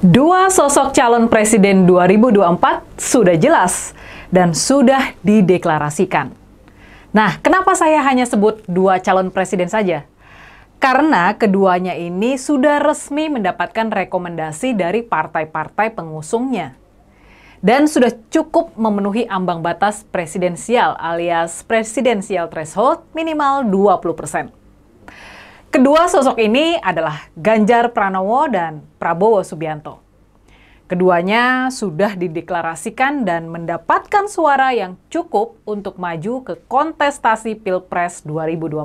Dua sosok calon presiden 2024 sudah jelas dan sudah dideklarasikan. Nah, kenapa saya hanya sebut dua calon presiden saja? Karena keduanya ini sudah resmi mendapatkan rekomendasi dari partai-partai pengusungnya. Dan sudah cukup memenuhi ambang batas presidensial alias presidensial threshold minimal 20%. Kedua sosok ini adalah Ganjar Pranowo dan Prabowo Subianto. Keduanya sudah dideklarasikan dan mendapatkan suara yang cukup untuk maju ke kontestasi Pilpres 2024.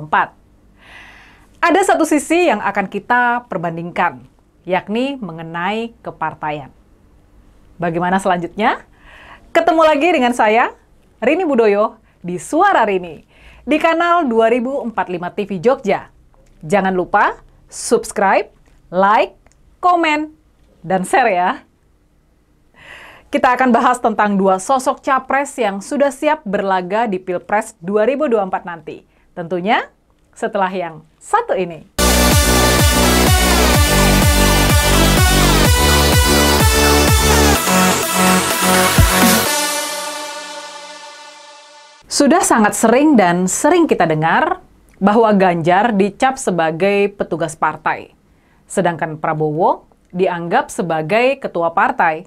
Ada satu sisi yang akan kita perbandingkan, yakni mengenai kepartaian. Bagaimana selanjutnya? Ketemu lagi dengan saya, Rini Budoyo, di Suara Rini, di kanal 2045 TV Jogja Jangan lupa subscribe, like, komen, dan share ya. Kita akan bahas tentang dua sosok capres yang sudah siap berlaga di Pilpres 2024 nanti. Tentunya setelah yang satu ini. Sudah sangat sering dan sering kita dengar bahwa Ganjar dicap sebagai petugas partai, sedangkan Prabowo dianggap sebagai ketua partai.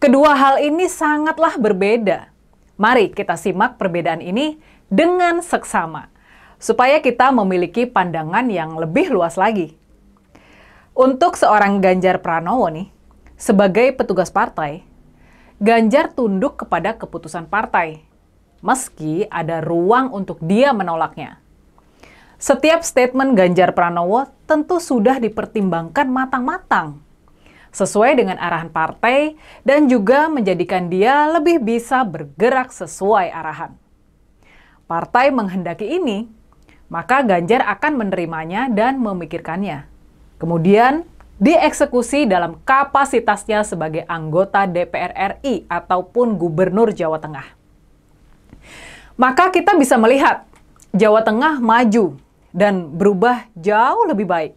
Kedua hal ini sangatlah berbeda. Mari kita simak perbedaan ini dengan seksama, supaya kita memiliki pandangan yang lebih luas lagi. Untuk seorang Ganjar Pranowo nih, sebagai petugas partai, Ganjar tunduk kepada keputusan partai, meski ada ruang untuk dia menolaknya. Setiap statement Ganjar Pranowo tentu sudah dipertimbangkan matang-matang sesuai dengan arahan partai dan juga menjadikan dia lebih bisa bergerak sesuai arahan. Partai menghendaki ini, maka Ganjar akan menerimanya dan memikirkannya. Kemudian dieksekusi dalam kapasitasnya sebagai anggota DPR RI ataupun gubernur Jawa Tengah. Maka kita bisa melihat Jawa Tengah maju dan berubah jauh lebih baik.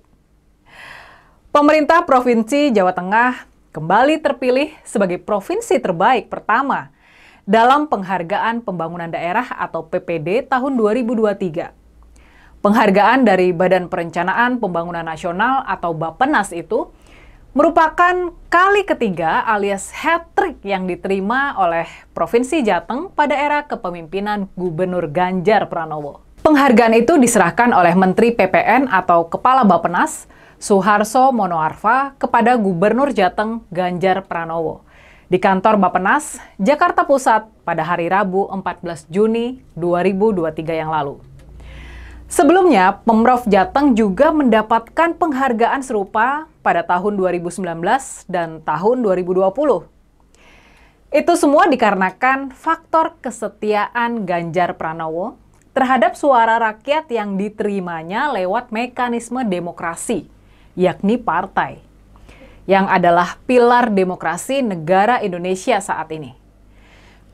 Pemerintah Provinsi Jawa Tengah kembali terpilih sebagai provinsi terbaik pertama dalam penghargaan pembangunan daerah atau PPD tahun 2023. Penghargaan dari Badan Perencanaan Pembangunan Nasional atau Bappenas itu merupakan kali ketiga alias hat-trick yang diterima oleh Provinsi Jateng pada era kepemimpinan Gubernur Ganjar Pranowo. Penghargaan itu diserahkan oleh Menteri PPN atau Kepala Bapenas, Suharso Monoarfa, kepada Gubernur Jateng Ganjar Pranowo di kantor Bapenas, Jakarta Pusat pada hari Rabu 14 Juni 2023 yang lalu. Sebelumnya, Pemprov Jateng juga mendapatkan penghargaan serupa pada tahun 2019 dan tahun 2020. Itu semua dikarenakan faktor kesetiaan Ganjar Pranowo terhadap suara rakyat yang diterimanya lewat mekanisme demokrasi, yakni partai, yang adalah pilar demokrasi negara Indonesia saat ini.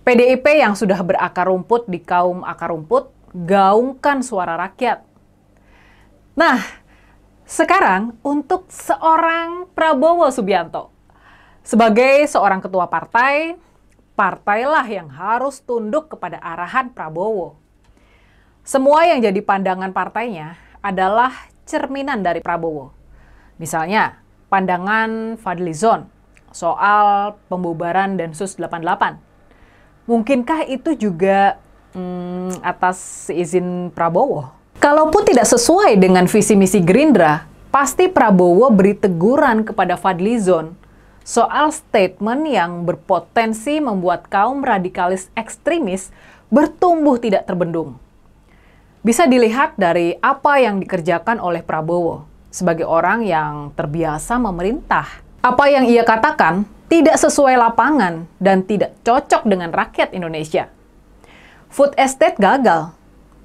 PDIP yang sudah berakar rumput di kaum akar rumput gaungkan suara rakyat. Nah, sekarang untuk seorang Prabowo Subianto, sebagai seorang ketua partai, partailah yang harus tunduk kepada arahan Prabowo semua yang jadi pandangan partainya adalah cerminan dari Prabowo. Misalnya, pandangan Fadlizon soal pembubaran Densus 88. Mungkinkah itu juga hmm, atas izin Prabowo? Kalaupun tidak sesuai dengan visi misi Gerindra, pasti Prabowo beri teguran kepada Fadlizon soal statement yang berpotensi membuat kaum radikalis ekstremis bertumbuh tidak terbendung bisa dilihat dari apa yang dikerjakan oleh Prabowo sebagai orang yang terbiasa memerintah. Apa yang ia katakan tidak sesuai lapangan dan tidak cocok dengan rakyat Indonesia. Food estate gagal,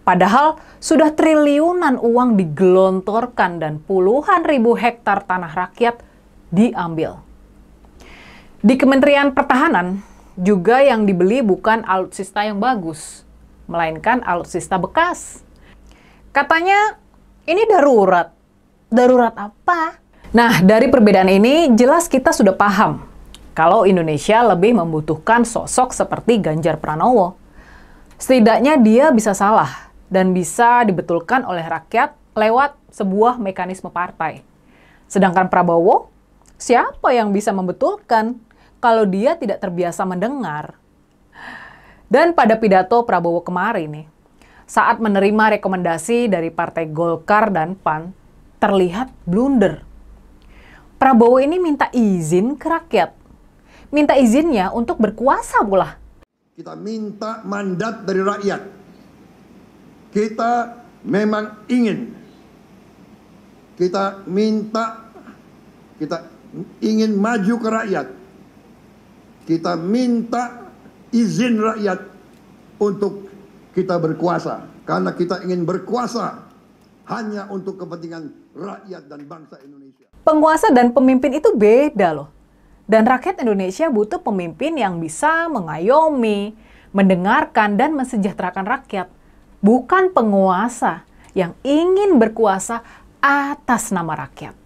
padahal sudah triliunan uang digelontorkan dan puluhan ribu hektar tanah rakyat diambil. Di Kementerian Pertahanan juga yang dibeli bukan alutsista yang bagus, melainkan alutsista bekas. Katanya ini darurat. Darurat apa? Nah, dari perbedaan ini jelas kita sudah paham kalau Indonesia lebih membutuhkan sosok seperti Ganjar Pranowo. Setidaknya dia bisa salah dan bisa dibetulkan oleh rakyat lewat sebuah mekanisme partai. Sedangkan Prabowo, siapa yang bisa membetulkan kalau dia tidak terbiasa mendengar? Dan pada pidato Prabowo kemarin nih, saat menerima rekomendasi dari Partai Golkar dan PAN terlihat blunder. Prabowo ini minta izin ke rakyat. Minta izinnya untuk berkuasa pula. Kita minta mandat dari rakyat. Kita memang ingin. Kita minta, kita ingin maju ke rakyat. Kita minta izin rakyat untuk kita berkuasa karena kita ingin berkuasa hanya untuk kepentingan rakyat dan bangsa Indonesia. Penguasa dan pemimpin itu beda loh. Dan rakyat Indonesia butuh pemimpin yang bisa mengayomi, mendengarkan dan mensejahterakan rakyat, bukan penguasa yang ingin berkuasa atas nama rakyat.